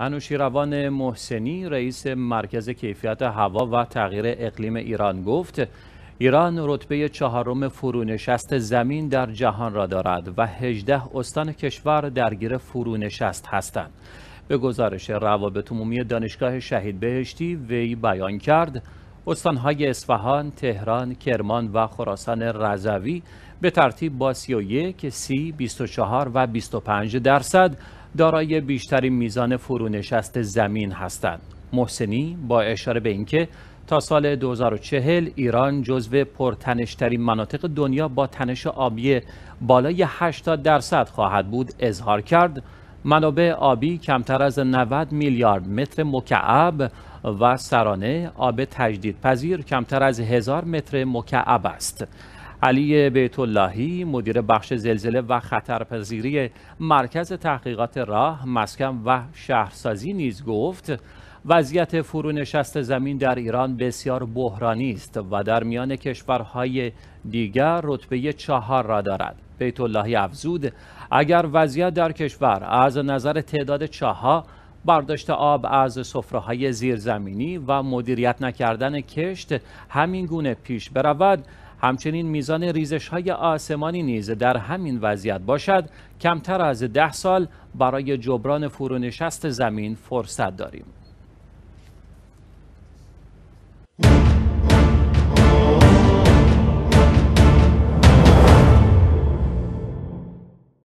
انوشیروان محسنی رئیس مرکز کیفیت هوا و تغییر اقلیم ایران گفت ایران رتبه چهارم فرونشست زمین در جهان را دارد و 18 استان کشور درگیر فرونشست هستند. به گزارش روابط عمومی دانشگاه شهید بهشتی وی بیان کرد استانهای اصفهان، تهران، کرمان و خراسان رضوی به ترتیب با 31, 30, 24 و 25 درصد دارای بیشترین میزان فرونشست زمین هستند. محسنی با اشاره به اینکه تا سال 2040 ایران جزو پرتنشترین مناطق دنیا با تنش آبی بالای 80 درصد خواهد بود اظهار کرد منابع آبی کمتر از 90 میلیارد متر مکعب و سرانه آب پذیر کمتر از هزار متر مکعب است علی بیت اللهی مدیر بخش زلزله و خطرپذیری مرکز تحقیقات راه مسکن و شهرسازی نیز گفت وضعیت فرونشست زمین در ایران بسیار بحرانی است و در میان کشورهای دیگر رتبه چهار را دارد بیت اللهی افزود اگر وضعیت در کشور از نظر تعداد چاها برداشت آب از سفره زیرزمینی و مدیریت نکردن کشت همین گونه پیش برود همچنین میزان ریزش های آسمانی نیز در همین وضعیت باشد کمتر از ده سال برای جبران فرونشست زمین فرصت داریم